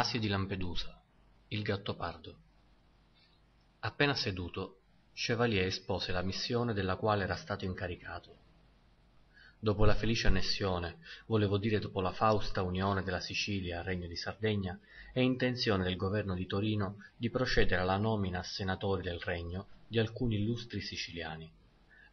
Damasio di Lampedusa, il Gattopardo. Appena seduto, Chevalier espose la missione della quale era stato incaricato. Dopo la felice annessione, volevo dire dopo la fausta unione della Sicilia al Regno di Sardegna, è intenzione del governo di Torino di procedere alla nomina a senatori del Regno di alcuni illustri siciliani.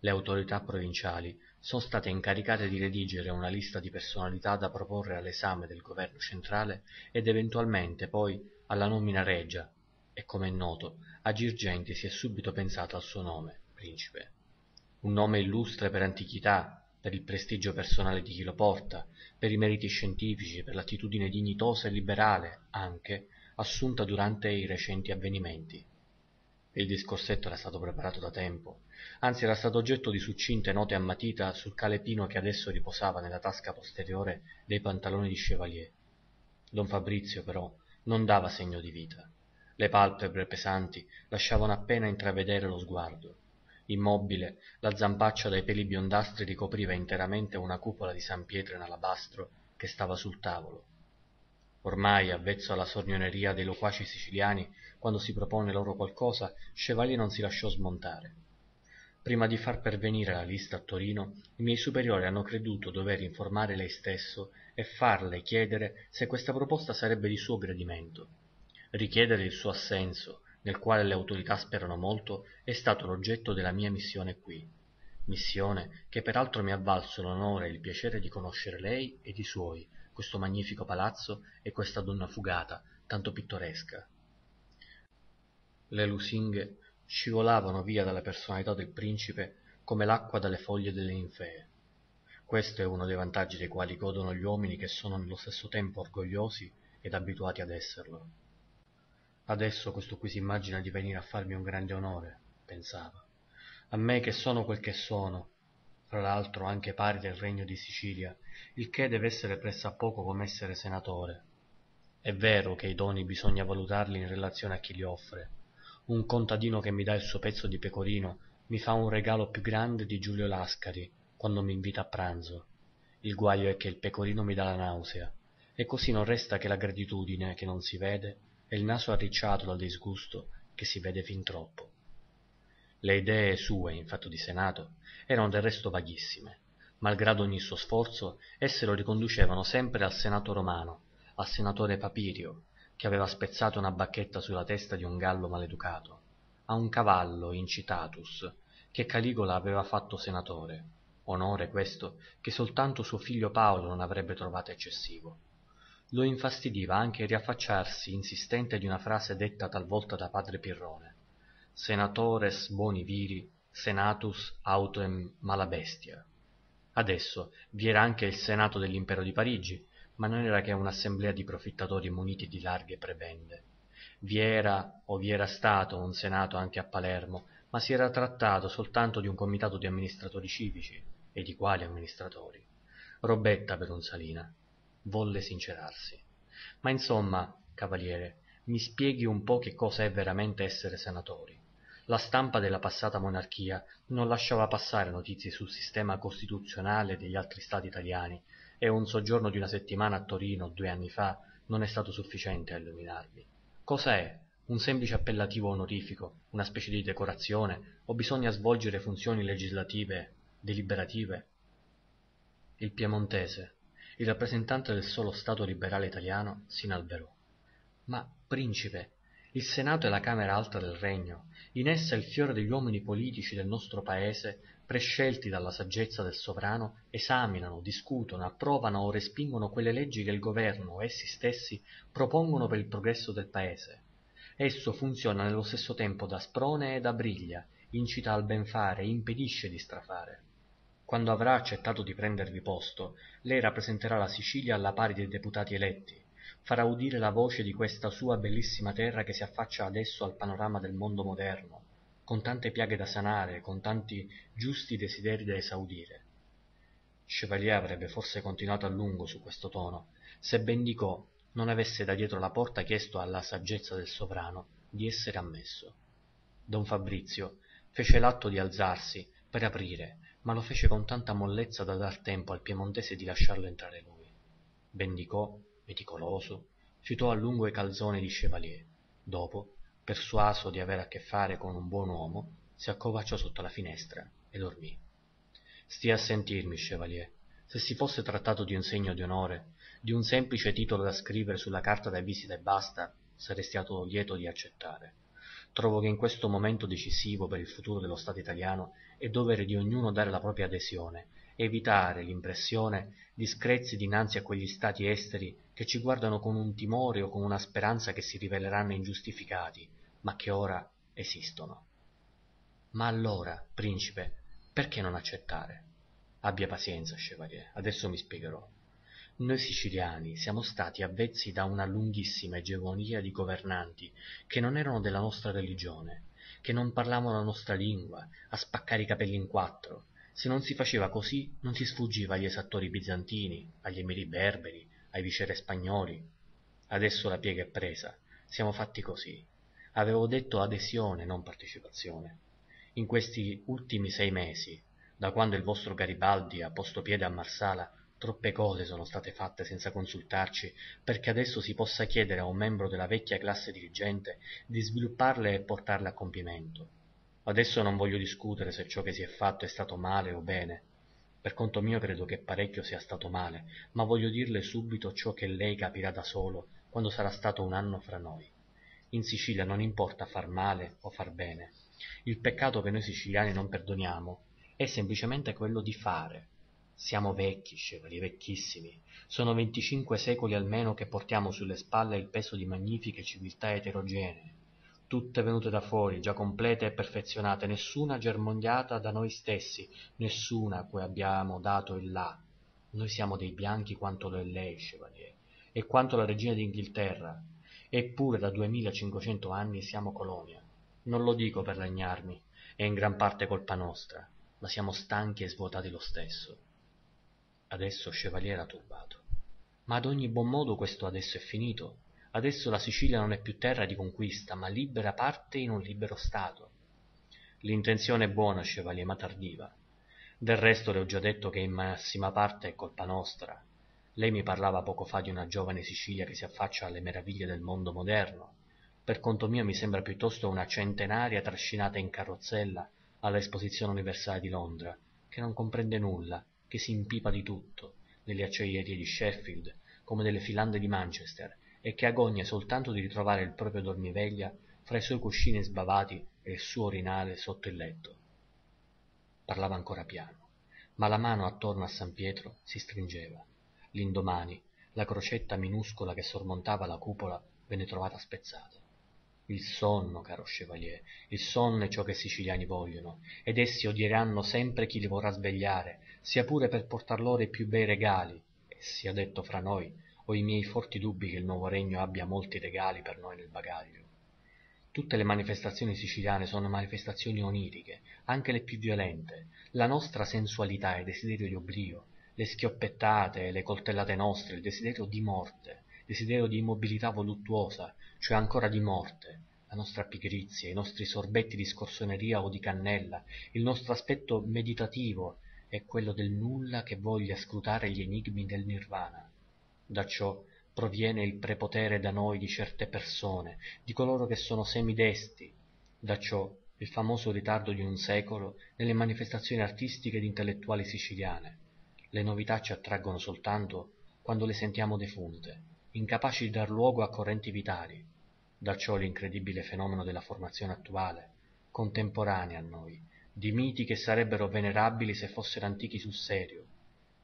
Le autorità provinciali sono state incaricate di redigere una lista di personalità da proporre all'esame del governo centrale ed eventualmente poi alla nomina regia e come è noto a Girgenti si è subito pensato al suo nome, Principe. Un nome illustre per antichità, per il prestigio personale di chi lo porta, per i meriti scientifici, per l'attitudine dignitosa e liberale, anche, assunta durante i recenti avvenimenti il discorsetto era stato preparato da tempo anzi era stato oggetto di succinte note a matita sul calepino che adesso riposava nella tasca posteriore dei pantaloni di chevalier don fabrizio però non dava segno di vita le palpebre pesanti lasciavano appena intravedere lo sguardo immobile la zampaccia dai peli biondastri ricopriva interamente una cupola di san pietro in alabastro che stava sul tavolo ormai avvezzo alla sornioneria dei loquaci siciliani quando si propone loro qualcosa chevalier non si lasciò smontare prima di far pervenire la lista a torino i miei superiori hanno creduto dover informare lei stesso e farle chiedere se questa proposta sarebbe di suo gradimento richiedere il suo assenso nel quale le autorità sperano molto è stato l'oggetto della mia missione qui missione che per altro mi ha valso l'onore e il piacere di conoscere lei ed i suoi questo magnifico palazzo e questa donna fugata, tanto pittoresca. Le lusinghe scivolavano via dalla personalità del principe come l'acqua dalle foglie delle ninfee. Questo è uno dei vantaggi dei quali godono gli uomini che sono nello stesso tempo orgogliosi ed abituati ad esserlo. Adesso questo qui si immagina di venire a farmi un grande onore, pensava. A me che sono quel che sono, fra l'altro anche pari del regno di Sicilia, il che deve essere pressappoco come essere senatore. È vero che i doni bisogna valutarli in relazione a chi li offre. Un contadino che mi dà il suo pezzo di pecorino mi fa un regalo più grande di Giulio Lascari quando mi invita a pranzo. Il guaio è che il pecorino mi dà la nausea, e così non resta che la gratitudine che non si vede e il naso arricciato dal disgusto che si vede fin troppo le idee sue in fatto di senato erano del resto vaghissime malgrado ogni suo sforzo esse lo riconducevano sempre al senato romano al senatore papirio che aveva spezzato una bacchetta sulla testa di un gallo maleducato a un cavallo incitatus che caligola aveva fatto senatore onore questo che soltanto suo figlio paolo non avrebbe trovato eccessivo lo infastidiva anche il riaffacciarsi insistente di una frase detta talvolta da padre pirrone senatores boni viri, senatus autem malabestia. Adesso vi era anche il Senato dell'Impero di Parigi, ma non era che un'assemblea di profittatori muniti di larghe prebende. Vi era o vi era stato un Senato anche a Palermo, ma si era trattato soltanto di un comitato di amministratori civici, e di quali amministratori. Robetta per un salina. volle sincerarsi. Ma insomma, cavaliere, mi spieghi un po' che cosa è veramente essere senatori. La stampa della passata monarchia non lasciava passare notizie sul sistema costituzionale degli altri Stati italiani e un soggiorno di una settimana a Torino due anni fa non è stato sufficiente a illuminarli. Cosa è? Un semplice appellativo onorifico, una specie di decorazione, o bisogna svolgere funzioni legislative, deliberative? Il piemontese, il rappresentante del solo Stato liberale italiano, si inalberò. Ma, principe, il Senato è la Camera alta del Regno, in essa il fiore degli uomini politici del nostro Paese, prescelti dalla saggezza del sovrano, esaminano, discutono, approvano o respingono quelle leggi che il governo o essi stessi propongono per il progresso del Paese. Esso funziona nello stesso tempo da sprone e da briglia, incita al benfare, impedisce di strafare. Quando avrà accettato di prendervi posto, lei rappresenterà la Sicilia alla pari dei deputati eletti, farà udire la voce di questa sua bellissima terra che si affaccia adesso al panorama del mondo moderno con tante piaghe da sanare con tanti giusti desiderii da esaudire chevalier avrebbe forse continuato a lungo su questo tono se mendicò non avesse da dietro la porta chiesto alla saggezza del sovrano di essere ammesso don fabrizio fece l'atto di alzarsi per aprire ma lo fece con tanta mollezza da dar tempo al piemontese di lasciarlo entrare lui mendicò meticoloso fiutò a lungo i calzoni di chevalier dopo persuaso di avere a che fare con un buon uomo si accovacciò sotto la finestra e dormì stia a sentirmi chevalier se si fosse trattato di un segno di onore di un semplice titolo da scrivere sulla carta da visita e basta saresti stato lieto di accettare trovo che in questo momento decisivo per il futuro dello stato italiano è dovere di ognuno dare la propria adesione evitare l'impressione di screzzi dinanzi a quegli stati esteri che ci guardano con un timore o con una speranza che si riveleranno ingiustificati, ma che ora esistono. Ma allora, principe, perché non accettare? Abbia pazienza, chevalier, adesso mi spiegherò. Noi siciliani siamo stati avvezzi da una lunghissima egemonia di governanti che non erano della nostra religione, che non parlavano la nostra lingua, a spaccare i capelli in quattro. Se non si faceva così, non si sfuggiva agli esattori bizantini, agli emiri berberi, ai viceré spagnoli adesso la piega è presa siamo fatti così avevo detto adesione non partecipazione in questi ultimi sei mesi da quando il vostro garibaldi ha posto piede a marsala troppe cose sono state fatte senza consultarci perché adesso si possa chiedere a un membro della vecchia classe dirigente di svilupparle e portarle a compimento adesso non voglio discutere se ciò che si è fatto è stato male o bene per conto mio credo che parecchio sia stato male, ma voglio dirle subito ciò che lei capirà da solo quando sarà stato un anno fra noi. In Sicilia non importa far male o far bene. Il peccato che noi siciliani non perdoniamo è semplicemente quello di fare. Siamo vecchi, scevoli, vecchissimi. Sono venticinque secoli almeno che portiamo sulle spalle il peso di magnifiche civiltà eterogenee, tutte venute da fuori, già complete e perfezionate, nessuna germogliata da noi stessi, nessuna a cui abbiamo dato il là. Noi siamo dei bianchi quanto lo è lei, Chevalier, e quanto la regina d'Inghilterra. Eppure da 2500 anni siamo colonia. Non lo dico per lagnarmi, è in gran parte colpa nostra, ma siamo stanchi e svuotati lo stesso. Adesso Chevalier era turbato. Ma ad ogni buon modo questo adesso è finito, Adesso la Sicilia non è più terra di conquista, ma libera parte in un libero Stato. L'intenzione è buona, Chevalier, ma tardiva. Del resto le ho già detto che in massima parte è colpa nostra. Lei mi parlava poco fa di una giovane Sicilia che si affaccia alle meraviglie del mondo moderno. Per conto mio mi sembra piuttosto una centenaria trascinata in carrozzella all'Esposizione Universale di Londra, che non comprende nulla, che si impipa di tutto, delle acciaierie di Sheffield, come delle filande di Manchester, e che agogna soltanto di ritrovare il proprio dormiveglia fra i suoi cuscini sbavati e il suo orinale sotto il letto parlava ancora piano ma la mano attorno a san pietro si stringeva l'indomani la crocetta minuscola che sormontava la cupola venne trovata spezzata il sonno caro chevalier il sonno è ciò che i siciliani vogliono ed essi odieranno sempre chi li vorrà svegliare sia pure per portar loro i più bei regali e sia detto fra noi ho i miei forti dubbi che il nuovo regno abbia molti regali per noi nel bagaglio tutte le manifestazioni siciliane sono manifestazioni oniriche anche le più violente la nostra sensualità e desiderio di oblio le schioppettate e le coltellate nostre il desiderio di morte desiderio di immobilità voluttuosa cioè ancora di morte la nostra pigrizia i nostri sorbetti di scorsoneria o di cannella il nostro aspetto meditativo è quello del nulla che voglia scrutare gli enigmi del nirvana da ciò proviene il prepotere da noi di certe persone di coloro che sono semidesti da ciò il famoso ritardo di un secolo nelle manifestazioni artistiche ed intellettuali siciliane le novità ci attraggono soltanto quando le sentiamo defunte incapaci di dar luogo a correnti vitali da ciò l'incredibile fenomeno della formazione attuale contemporanea a noi di miti che sarebbero venerabili se fossero antichi sul serio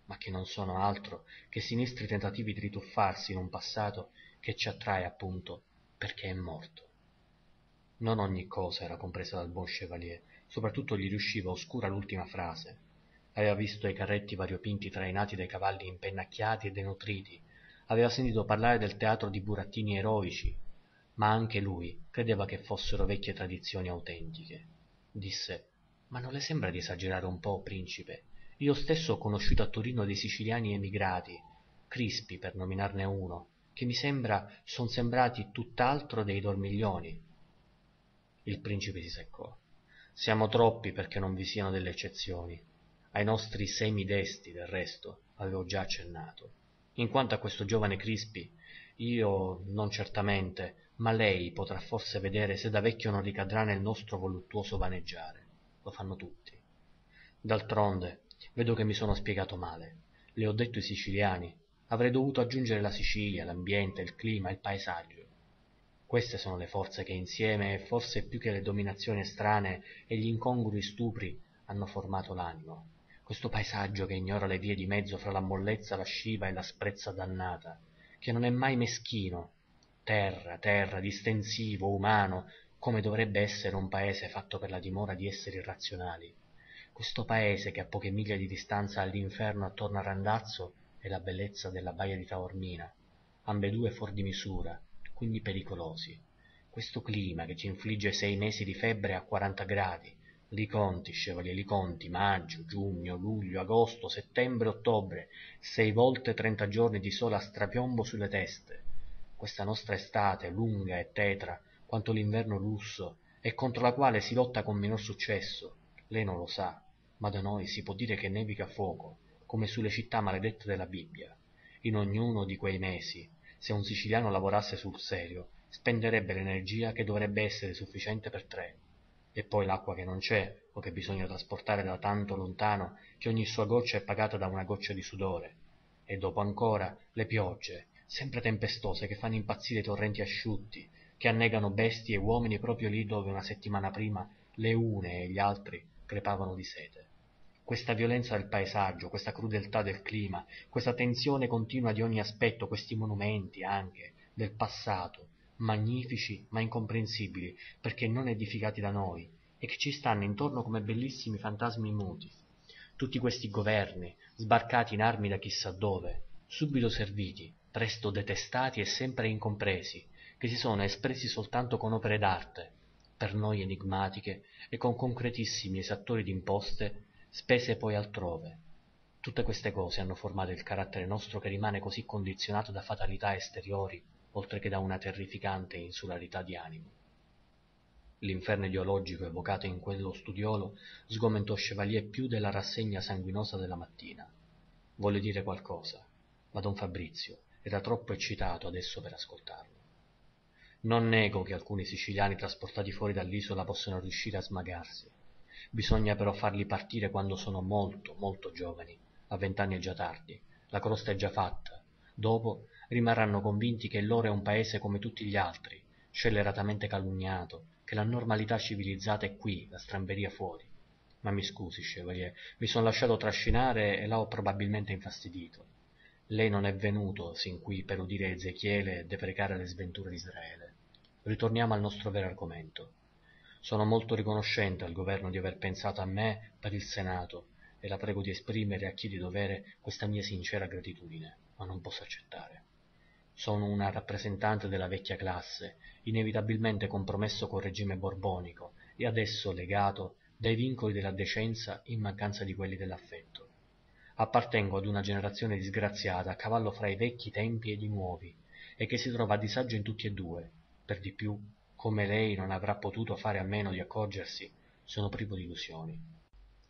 ma che non sono altro che sinistri tentativi di rituffarsi in un passato che ci attrae appunto perché è morto. Non ogni cosa era compresa dal buon chevalier, soprattutto gli riusciva oscura l'ultima frase. Aveva visto i carretti variopinti trainati dai cavalli impennacchiati e denutriti, aveva sentito parlare del teatro di burattini eroici, ma anche lui credeva che fossero vecchie tradizioni autentiche. Disse: Ma non le sembra di esagerare un po', principe? Io stesso ho conosciuto a Torino dei siciliani emigrati, Crispi per nominarne uno, che mi sembra son sembrati tutt'altro dei dormiglioni. Il principe si seccò. Siamo troppi perché non vi siano delle eccezioni. Ai nostri semidesti, del resto, avevo già accennato. In quanto a questo giovane Crispi, io non certamente, ma lei potrà forse vedere se da vecchio non ricadrà nel nostro voluttuoso vaneggiare. Lo fanno tutti. D'altronde, Vedo che mi sono spiegato male. Le ho detto i siciliani. Avrei dovuto aggiungere la Sicilia, l'ambiente, il clima, il paesaggio. Queste sono le forze che insieme, e forse più che le dominazioni estranee e gli incongrui stupri, hanno formato l'anno. Questo paesaggio che ignora le vie di mezzo fra la mollezza lasciva e l'asprezza dannata, che non è mai meschino. Terra, terra, distensivo, umano, come dovrebbe essere un paese fatto per la dimora di esseri razionali questo paese che a poche miglia di distanza ha l'inferno attorno a randazzo e la bellezza della baia di taormina ambedue fuor di misura quindi pericolosi questo clima che ci infligge sei mesi di febbre a quaranta gradi li conti chevalier li conti maggio giugno luglio agosto settembre ottobre sei volte trenta giorni di sola strapiombo sulle teste questa nostra estate lunga e tetra quanto l'inverno lusso, e contro la quale si lotta con minor successo lei non lo sa, ma da noi si può dire che nevica fuoco, come sulle città maledette della Bibbia. In ognuno di quei mesi, se un siciliano lavorasse sul serio, spenderebbe l'energia che dovrebbe essere sufficiente per tre. E poi l'acqua che non c'è, o che bisogna trasportare da tanto lontano che ogni sua goccia è pagata da una goccia di sudore. E dopo ancora le piogge, sempre tempestose, che fanno impazzire i torrenti asciutti, che annegano bestie e uomini proprio lì dove una settimana prima le une e gli altri crepavano di sete questa violenza del paesaggio questa crudeltà del clima questa tensione continua di ogni aspetto questi monumenti anche del passato magnifici ma incomprensibili perché non edificati da noi e che ci stanno intorno come bellissimi fantasmi muti tutti questi governi sbarcati in armi da chissà dove subito serviti presto detestati e sempre incompresi che si sono espressi soltanto con opere d'arte per noi enigmatiche e con concretissimi esattori d'imposte spese poi altrove. Tutte queste cose hanno formato il carattere nostro che rimane così condizionato da fatalità esteriori, oltre che da una terrificante insularità di animo. L'inferno ideologico evocato in quello studiolo sgomentò Chevalier più della rassegna sanguinosa della mattina. Volle dire qualcosa, ma don Fabrizio era troppo eccitato adesso per ascoltarlo. Non nego che alcuni siciliani trasportati fuori dall'isola possano riuscire a smagarsi. Bisogna però farli partire quando sono molto, molto giovani. A vent'anni è già tardi, la crosta è già fatta. Dopo rimarranno convinti che il loro è un paese come tutti gli altri, scelleratamente calunniato, che la normalità civilizzata è qui, la stramberia fuori. Ma mi scusi, Chevalier, mi sono lasciato trascinare e la ho probabilmente infastidito. Lei non è venuto sin qui per udire Ezechiele e deprecare le sventure di Israele ritorniamo al nostro vero argomento. Sono molto riconoscente al governo di aver pensato a me per il Senato e la prego di esprimere a chi di dovere questa mia sincera gratitudine, ma non posso accettare. Sono una rappresentante della vecchia classe, inevitabilmente compromesso col regime borbonico e adesso legato dai vincoli della decenza in mancanza di quelli dell'affetto. Appartengo ad una generazione disgraziata a cavallo fra i vecchi tempi ed i nuovi e che si trova a disagio in tutti e due, per di più, come lei non avrà potuto fare a meno di accorgersi, sono privo di illusioni.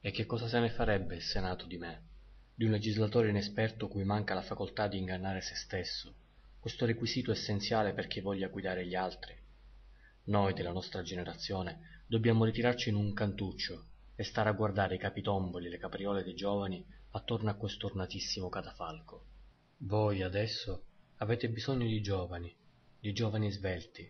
E che cosa se ne farebbe il Senato di me? Di un legislatore inesperto cui manca la facoltà di ingannare se stesso, questo requisito essenziale per chi voglia guidare gli altri. Noi della nostra generazione dobbiamo ritirarci in un cantuccio e stare a guardare i capitomboli e le capriole dei giovani attorno a quest'ornatissimo catafalco. Voi adesso avete bisogno di giovani di giovani svelti,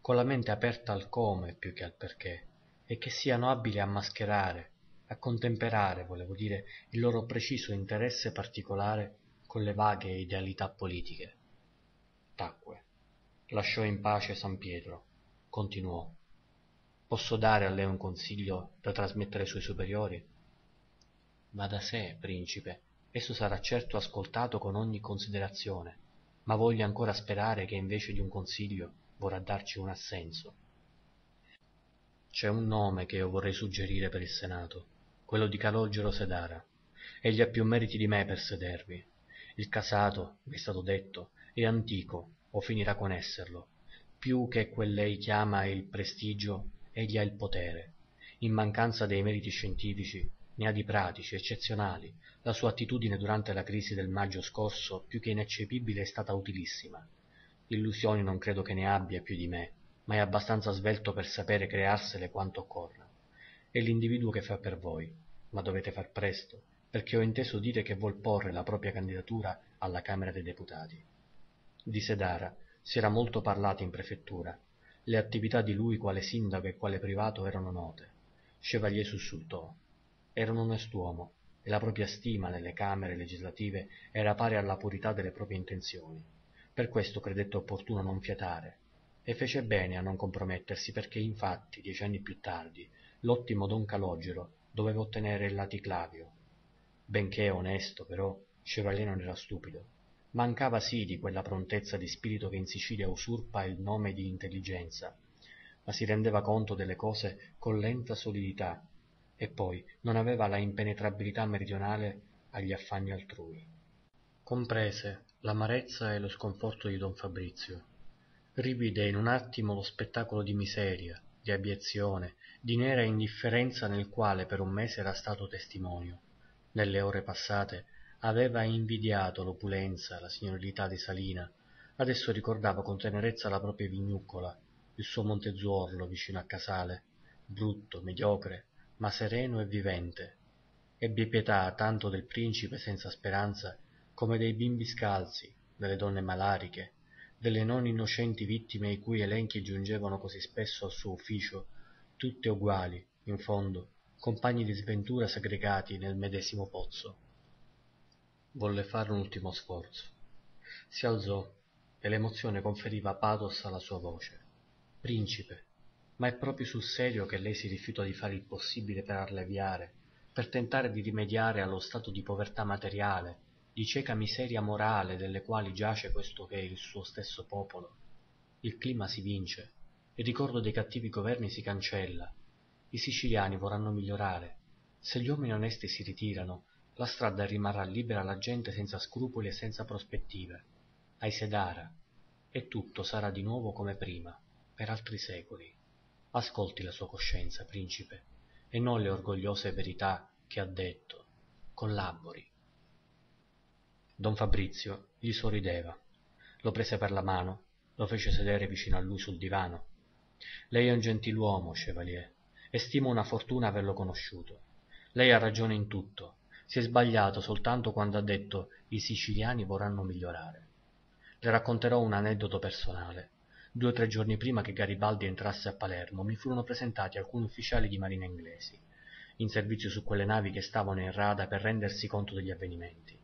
con la mente aperta al come più che al perché, e che siano abili a mascherare, a contemperare, volevo dire, il loro preciso interesse particolare con le vaghe idealità politiche. Tacque. Lasciò in pace San Pietro. Continuò. Posso dare a lei un consiglio da trasmettere ai suoi superiori? Va da sé, principe, esso sarà certo ascoltato con ogni considerazione, ma voglio ancora sperare che invece di un consiglio vorrà darci un assenso. C'è un nome che io vorrei suggerire per il Senato, quello di Calogero Sedara. Egli ha più meriti di me per sedervi. Il casato, vi è stato detto, è antico, o finirà con esserlo. Più che quel lei chiama il prestigio, egli ha il potere. In mancanza dei meriti scientifici, ne ha di pratici, eccezionali, la sua attitudine durante la crisi del maggio scorso, più che ineccepibile, è stata utilissima. Illusioni non credo che ne abbia più di me, ma è abbastanza svelto per sapere crearsele quanto occorra. È l'individuo che fa per voi, ma dovete far presto, perché ho inteso dire che vuol porre la propria candidatura alla Camera dei Deputati. Di Sedara si era molto parlato in prefettura. Le attività di lui quale sindaco e quale privato erano note. Chevalier sussultò. Era un onest'uomo e la propria stima nelle Camere legislative era pari alla purità delle proprie intenzioni. Per questo credette opportuno non fiatare, e fece bene a non compromettersi perché infatti, dieci anni più tardi, l'ottimo Don Calogero doveva ottenere il laticlavio. Benché onesto, però, Chevalier non era stupido. Mancava sì di quella prontezza di spirito che in Sicilia usurpa il nome di intelligenza, ma si rendeva conto delle cose con lenta solidità e poi non aveva la impenetrabilità meridionale agli affanni altrui comprese l'amarezza e lo sconforto di don fabrizio rivide in un attimo lo spettacolo di miseria di abiezione di nera indifferenza del quale per un mese era stato testimonio nelle ore passate aveva invidiato l'opulenza la signorilità di salina adesso ricordava con tenerezza la propria vignuccola, il suo montezuorlo vicino a casale brutto mediocre ma sereno e vivente Ebbe pietà tanto del principe senza speranza come dei bimbi scalzi delle donne malariche delle non innocenti vittime i cui elenchi giungevano così spesso al suo ufficio tutte uguali in fondo compagni di sventura segregati nel medesimo pozzo volle fare un ultimo sforzo si alzò e l'emozione conferiva pathos alla sua voce principe ma è proprio sul serio che lei si rifiuta di fare il possibile per alleviare, per tentare di rimediare allo stato di povertà materiale, di cieca miseria morale delle quali giace questo che è il suo stesso popolo. Il clima si vince, il ricordo dei cattivi governi si cancella. I siciliani vorranno migliorare. Se gli uomini onesti si ritirano, la strada rimarrà libera alla gente senza scrupoli e senza prospettive, ai sedara, e tutto sarà di nuovo come prima, per altri secoli ascolti la sua coscienza principe e non le orgogliose verità che ha detto collabori don fabrizio gli sorrideva lo prese per la mano lo fece sedere vicino a lui sul divano lei è un gentiluomo chevalier e stimo una fortuna averlo conosciuto lei ha ragione in tutto si è sbagliato soltanto quando ha detto i siciliani vorranno migliorare le racconterò un aneddoto personale Due o tre giorni prima che Garibaldi entrasse a Palermo mi furono presentati alcuni ufficiali di marina inglesi, in servizio su quelle navi che stavano in rada per rendersi conto degli avvenimenti.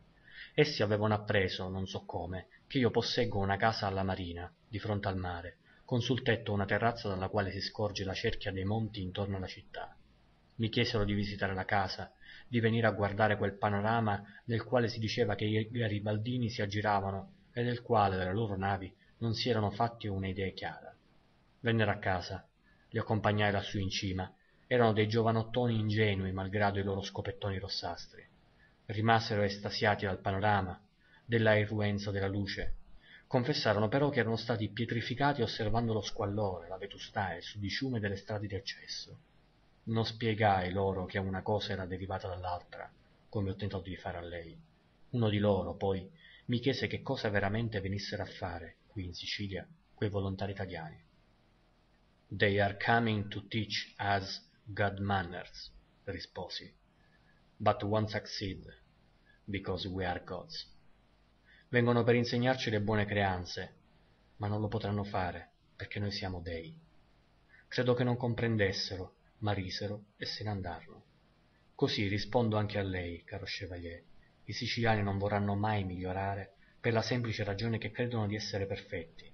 Essi avevano appreso, non so come, che io posseggo una casa alla marina, di fronte al mare, con sul tetto una terrazza dalla quale si scorge la cerchia dei monti intorno alla città. Mi chiesero di visitare la casa, di venire a guardare quel panorama del quale si diceva che i garibaldini si aggiravano e del quale dalle loro navi non si erano fatti una idea chiara vennero a casa li accompagnai lassù in cima erano dei giovanottoni ingenui malgrado i loro scopettoni rossastri rimasero estasiati dal panorama della irruenza della luce confessarono però che erano stati pietrificati osservando lo squallore la vetustà e il sudiciume delle strade di accesso non spiegai loro che una cosa era derivata dall'altra come ho tentato di fare a lei uno di loro poi mi chiese che cosa veramente venissero a fare, qui in Sicilia, quei volontari italiani. They are coming to teach us good manners, risposi. But won't succeed, because we are gods. Vengono per insegnarci le buone creanze, ma non lo potranno fare, perché noi siamo dei. Credo che non comprendessero, ma risero e se ne andarono. Così rispondo anche a lei, caro Chevalier i siciliani non vorranno mai migliorare per la semplice ragione che credono di essere perfetti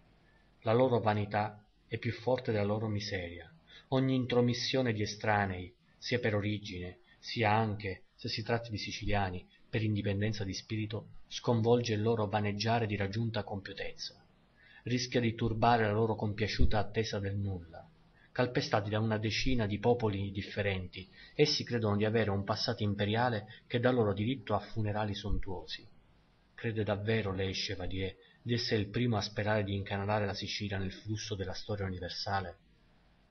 la loro vanità è più forte della loro miseria ogni intromissione di estranei sia per origine sia anche se si tratti di siciliani per indipendenza di spirito sconvolge il loro vaneggiare di raggiunta compiutezza rischia di turbare la loro compiaciuta attesa del nulla calpestati da una decina di popoli differenti, essi credono di avere un passato imperiale che dà loro diritto a funerali sontuosi. Crede davvero lei, Chevalier, di essere il primo a sperare di incanalare la Sicilia nel flusso della storia universale?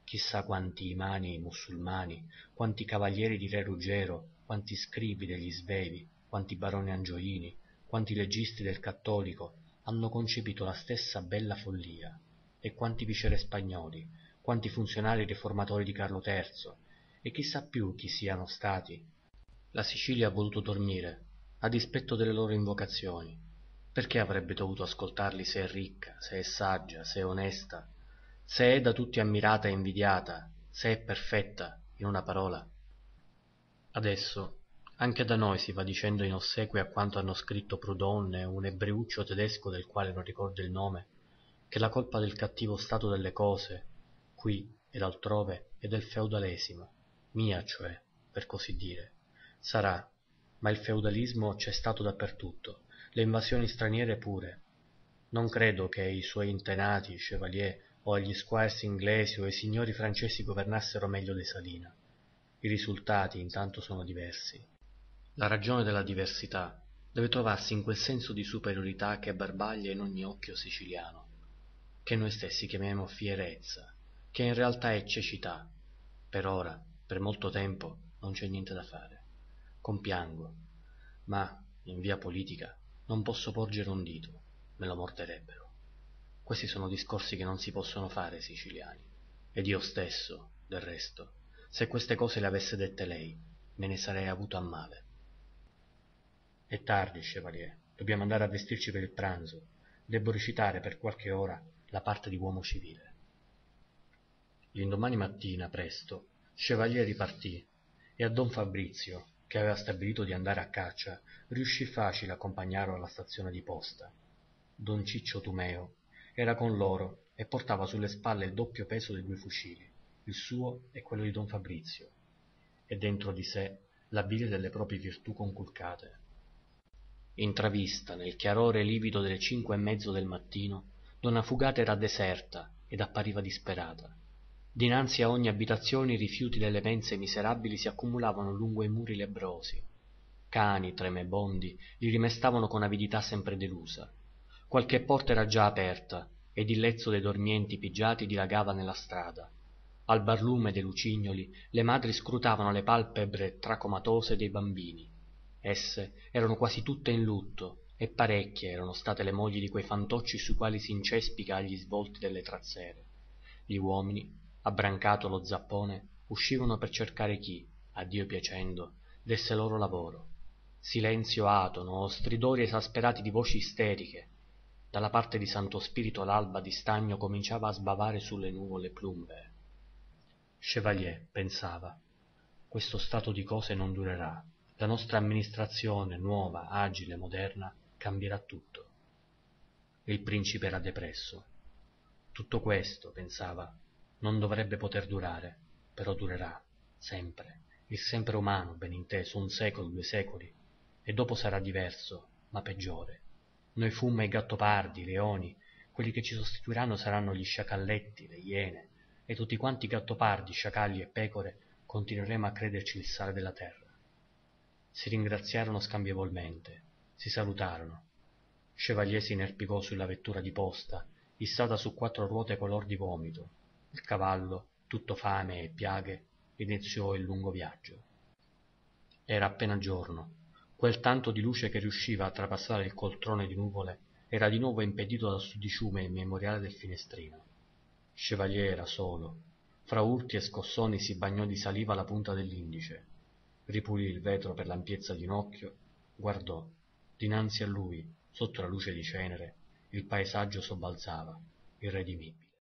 Chissà quanti imani musulmani, quanti cavalieri di re Ruggero, quanti scribi degli svevi, quanti baroni angioini, quanti legisti del cattolico hanno concepito la stessa bella follia, e quanti viceré spagnoli, quanti funzionari riformatori di Carlo III, e chissà più chi siano stati. La Sicilia ha voluto dormire, a dispetto delle loro invocazioni. Perché avrebbe dovuto ascoltarli se è ricca, se è saggia, se è onesta, se è da tutti ammirata e invidiata, se è perfetta, in una parola? Adesso, anche da noi si va dicendo in ossequio a quanto hanno scritto Prudonne, e un ebreuccio tedesco del quale non ricordo il nome, che la colpa del cattivo stato delle cose, qui ed altrove è del feudalesimo mia cioè per così dire sarà ma il feudalismo c'è stato dappertutto le invasioni straniere pure non credo che i suoi antenati chevalier o gli squires inglesi o i signori francesi governassero meglio di salina i risultati intanto sono diversi la ragione della diversità deve trovarsi in quel senso di superiorità che barbaglia in ogni occhio siciliano che noi stessi chiamiamo fierezza che in realtà è cecità. Per ora, per molto tempo, non c'è niente da fare. Compiango, ma, in via politica, non posso porgere un dito, me lo morterebbero. Questi sono discorsi che non si possono fare, siciliani. Ed io stesso, del resto, se queste cose le avesse dette lei, me ne sarei avuto a male. È tardi, Chevalier. Dobbiamo andare a vestirci per il pranzo. Devo recitare per qualche ora la parte di uomo civile l'indomani mattina presto chevalier ripartì e a don fabrizio che aveva stabilito di andare a caccia riuscì facile accompagnarlo alla stazione di posta don ciccio Tumeo era con loro e portava sulle spalle il doppio peso dei due fucili il suo e quello di don fabrizio e dentro di sé la bile delle proprie virtù conculcate intravista nel chiarore livido delle cinque e mezzo del mattino donna fugata era deserta ed appariva disperata dinanzi a ogni abitazione i rifiuti delle mense miserabili si accumulavano lungo i muri lebbrosi cani tremebondi li rimestavano con avidità sempre delusa qualche porta era già aperta ed il lezzo dei dormienti pigiati dilagava nella strada al barlume dei lucignoli le madri scrutavano le palpebre tracomatose dei bambini esse erano quasi tutte in lutto e parecchie erano state le mogli di quei fantocci sui quali s'incespica agli svolti delle trazzere gli uomini abbrancato lo zappone uscivano per cercare chi a dio piacendo desse loro lavoro silenzio atono o stridori esasperati di voci isteriche dalla parte di santo spirito l'alba di stagno cominciava a sbavare sulle nuvole plumbe. chevalier pensava questo stato di cose non durerà la nostra amministrazione nuova agile moderna cambierà tutto il principe era depresso tutto questo pensava non dovrebbe poter durare, però durerà, sempre, il sempre umano, ben inteso, un secolo, due secoli, e dopo sarà diverso, ma peggiore. Noi fummo i gattopardi, i leoni, quelli che ci sostituiranno saranno gli sciacalletti, le iene, e tutti quanti gattopardi, sciacalli e pecore continueremo a crederci il sale della terra. Si ringraziarono scambievolmente, si salutarono. Chevalier si inerpicò sulla vettura di posta, issata su quattro ruote color di vomito, il cavallo tutto fame e piaghe iniziò il lungo viaggio era appena giorno quel tanto di luce che riusciva a trapassare il coltrone di nuvole era di nuovo impedito dal sudiciume immemoriale del finestrino chevalier era solo fra urti e scossoni si bagnò di saliva la punta dell'indice ripulì il vetro per l'ampiezza di un occhio guardò dinanzi a lui sotto la luce di cenere il paesaggio sobbalzava irredimibile